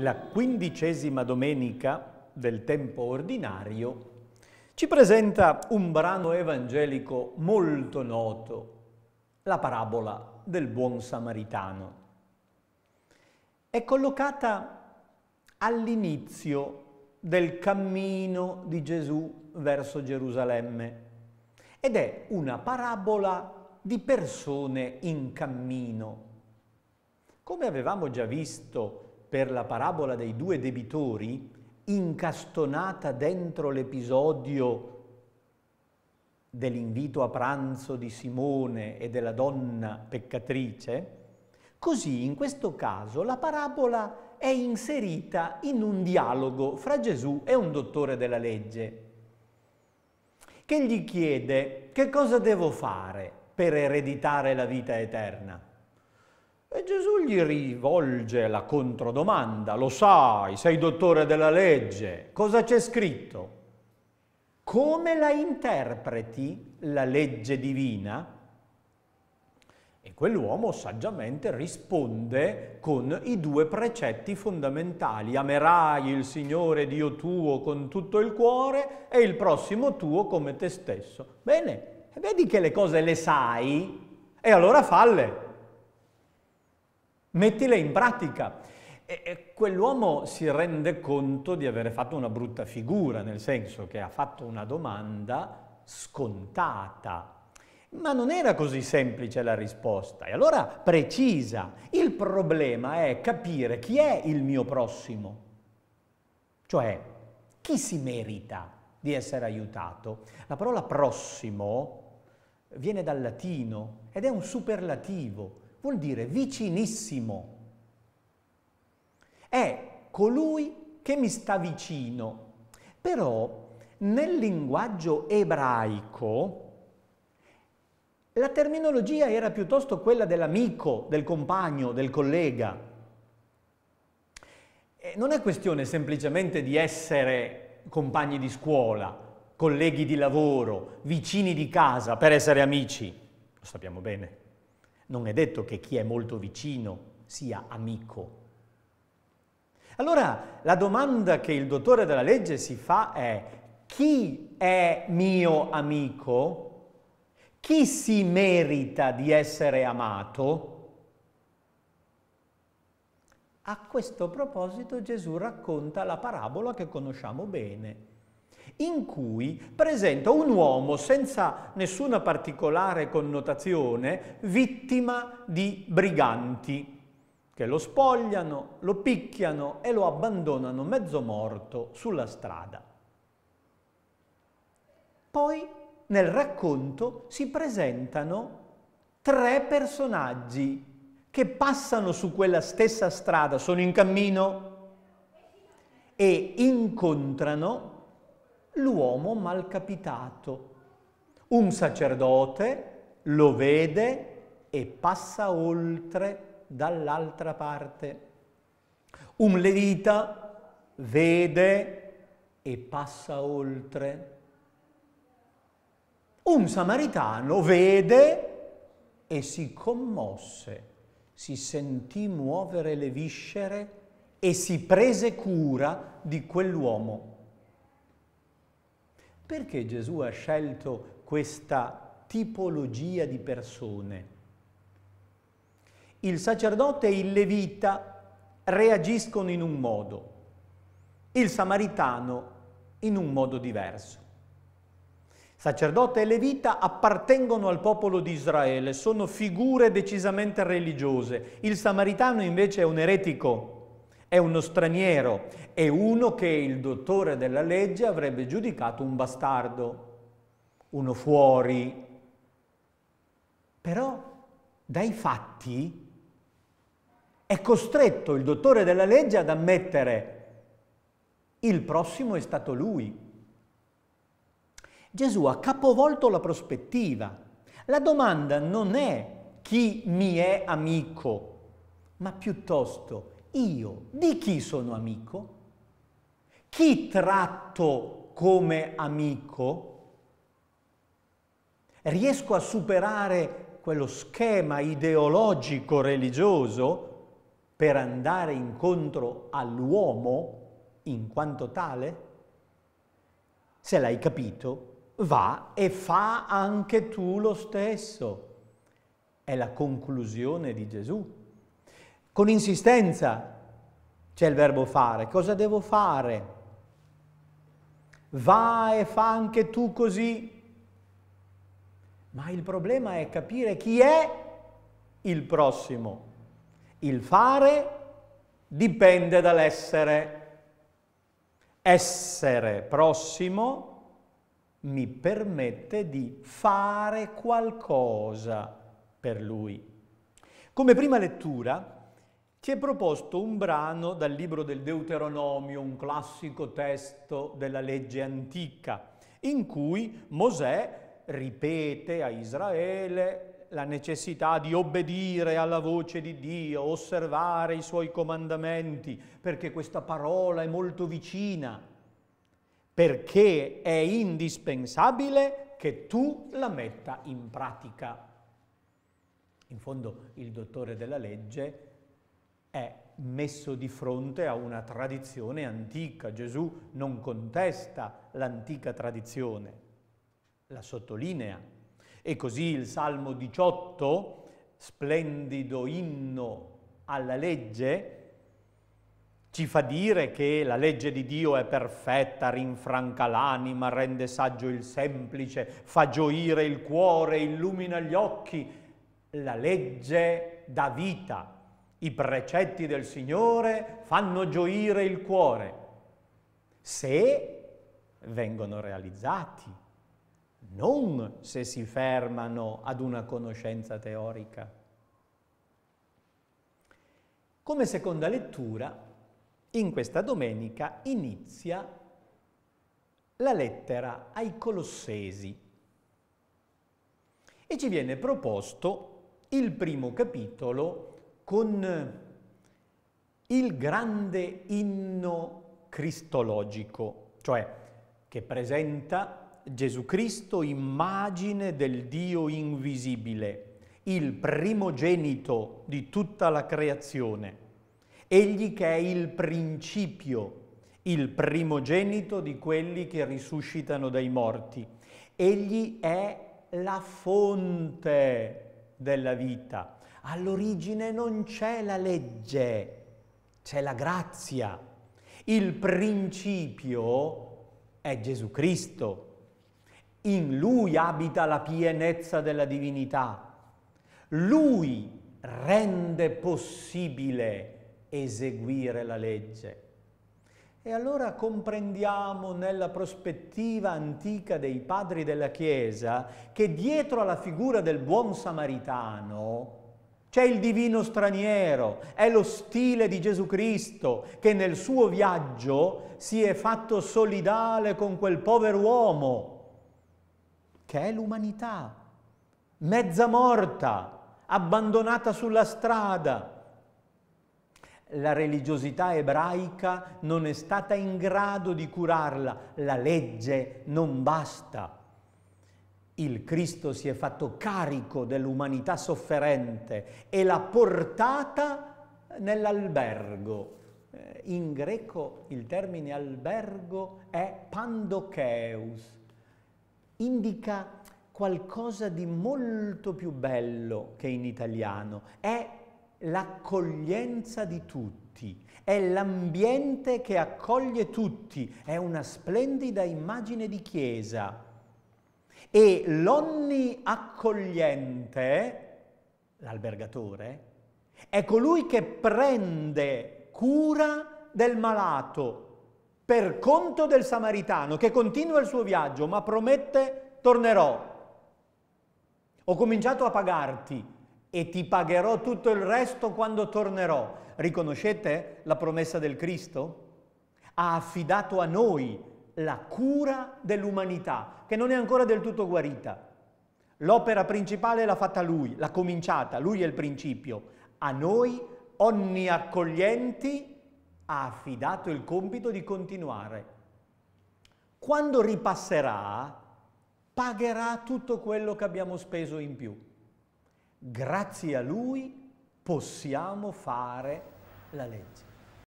la quindicesima domenica del tempo ordinario, ci presenta un brano evangelico molto noto, la parabola del buon samaritano. È collocata all'inizio del cammino di Gesù verso Gerusalemme ed è una parabola di persone in cammino. Come avevamo già visto per la parabola dei due debitori incastonata dentro l'episodio dell'invito a pranzo di Simone e della donna peccatrice, così in questo caso la parabola è inserita in un dialogo fra Gesù e un dottore della legge, che gli chiede che cosa devo fare per ereditare la vita eterna. E Gesù gli rivolge la controdomanda, lo sai, sei dottore della legge, cosa c'è scritto? Come la interpreti la legge divina? E quell'uomo saggiamente risponde con i due precetti fondamentali. Amerai il Signore Dio tuo con tutto il cuore e il prossimo tuo come te stesso. Bene, vedi che le cose le sai e allora falle mettile in pratica. E quell'uomo si rende conto di avere fatto una brutta figura, nel senso che ha fatto una domanda scontata, ma non era così semplice la risposta. E allora precisa, il problema è capire chi è il mio prossimo, cioè chi si merita di essere aiutato. La parola prossimo viene dal latino ed è un superlativo, vuol dire vicinissimo. È colui che mi sta vicino. Però nel linguaggio ebraico la terminologia era piuttosto quella dell'amico, del compagno, del collega. E eh, non è questione semplicemente di essere compagni di scuola, colleghi di lavoro, vicini di casa per essere amici. Lo sappiamo bene. Non è detto che chi è molto vicino sia amico. Allora la domanda che il dottore della legge si fa è chi è mio amico? Chi si merita di essere amato? A questo proposito Gesù racconta la parabola che conosciamo bene in cui presenta un uomo senza nessuna particolare connotazione vittima di briganti che lo spogliano, lo picchiano e lo abbandonano mezzo morto sulla strada. Poi nel racconto si presentano tre personaggi che passano su quella stessa strada, sono in cammino e incontrano l'uomo malcapitato. Un sacerdote lo vede e passa oltre dall'altra parte. Un levita vede e passa oltre. Un samaritano vede e si commosse, si sentì muovere le viscere e si prese cura di quell'uomo. Perché Gesù ha scelto questa tipologia di persone? Il sacerdote e il levita reagiscono in un modo, il samaritano in un modo diverso. Sacerdote e levita appartengono al popolo di Israele, sono figure decisamente religiose. Il samaritano invece è un eretico, è uno straniero, è uno che il dottore della legge avrebbe giudicato un bastardo, uno fuori. Però dai fatti è costretto il dottore della legge ad ammettere il prossimo è stato lui. Gesù ha capovolto la prospettiva. La domanda non è chi mi è amico, ma piuttosto chi io di chi sono amico? Chi tratto come amico? Riesco a superare quello schema ideologico religioso per andare incontro all'uomo in quanto tale? Se l'hai capito, va e fa anche tu lo stesso. È la conclusione di Gesù. Con insistenza c'è il verbo fare. Cosa devo fare? Va e fa anche tu così. Ma il problema è capire chi è il prossimo. Il fare dipende dall'essere. Essere prossimo mi permette di fare qualcosa per lui. Come prima lettura ci è proposto un brano dal libro del Deuteronomio, un classico testo della legge antica, in cui Mosè ripete a Israele la necessità di obbedire alla voce di Dio, osservare i suoi comandamenti, perché questa parola è molto vicina, perché è indispensabile che tu la metta in pratica. In fondo il dottore della legge è messo di fronte a una tradizione antica. Gesù non contesta l'antica tradizione, la sottolinea. E così il Salmo 18, splendido inno alla legge, ci fa dire che la legge di Dio è perfetta, rinfranca l'anima, rende saggio il semplice, fa gioire il cuore, illumina gli occhi. La legge dà vita, i precetti del Signore fanno gioire il cuore, se vengono realizzati, non se si fermano ad una conoscenza teorica. Come seconda lettura, in questa domenica inizia la lettera ai Colossesi e ci viene proposto il primo capitolo con il grande inno cristologico, cioè che presenta Gesù Cristo immagine del Dio invisibile, il primogenito di tutta la creazione, egli che è il principio, il primogenito di quelli che risuscitano dai morti, egli è la fonte della vita all'origine non c'è la legge, c'è la grazia. Il principio è Gesù Cristo. In lui abita la pienezza della divinità. Lui rende possibile eseguire la legge. E allora comprendiamo nella prospettiva antica dei padri della Chiesa che dietro alla figura del buon samaritano c'è il divino straniero, è lo stile di Gesù Cristo che nel suo viaggio si è fatto solidale con quel povero uomo, che è l'umanità, mezza morta, abbandonata sulla strada. La religiosità ebraica non è stata in grado di curarla, la legge non basta. Il Cristo si è fatto carico dell'umanità sofferente e l'ha portata nell'albergo. Eh, in greco il termine albergo è pandocheus, indica qualcosa di molto più bello che in italiano, è l'accoglienza di tutti, è l'ambiente che accoglie tutti, è una splendida immagine di chiesa e l'onni accogliente, l'albergatore, è colui che prende cura del malato per conto del samaritano che continua il suo viaggio ma promette tornerò. Ho cominciato a pagarti e ti pagherò tutto il resto quando tornerò. Riconoscete la promessa del Cristo? Ha affidato a noi la cura dell'umanità, che non è ancora del tutto guarita. L'opera principale l'ha fatta lui, l'ha cominciata, lui è il principio. A noi, ogni accoglienti, ha affidato il compito di continuare. Quando ripasserà, pagherà tutto quello che abbiamo speso in più. Grazie a lui possiamo fare la legge.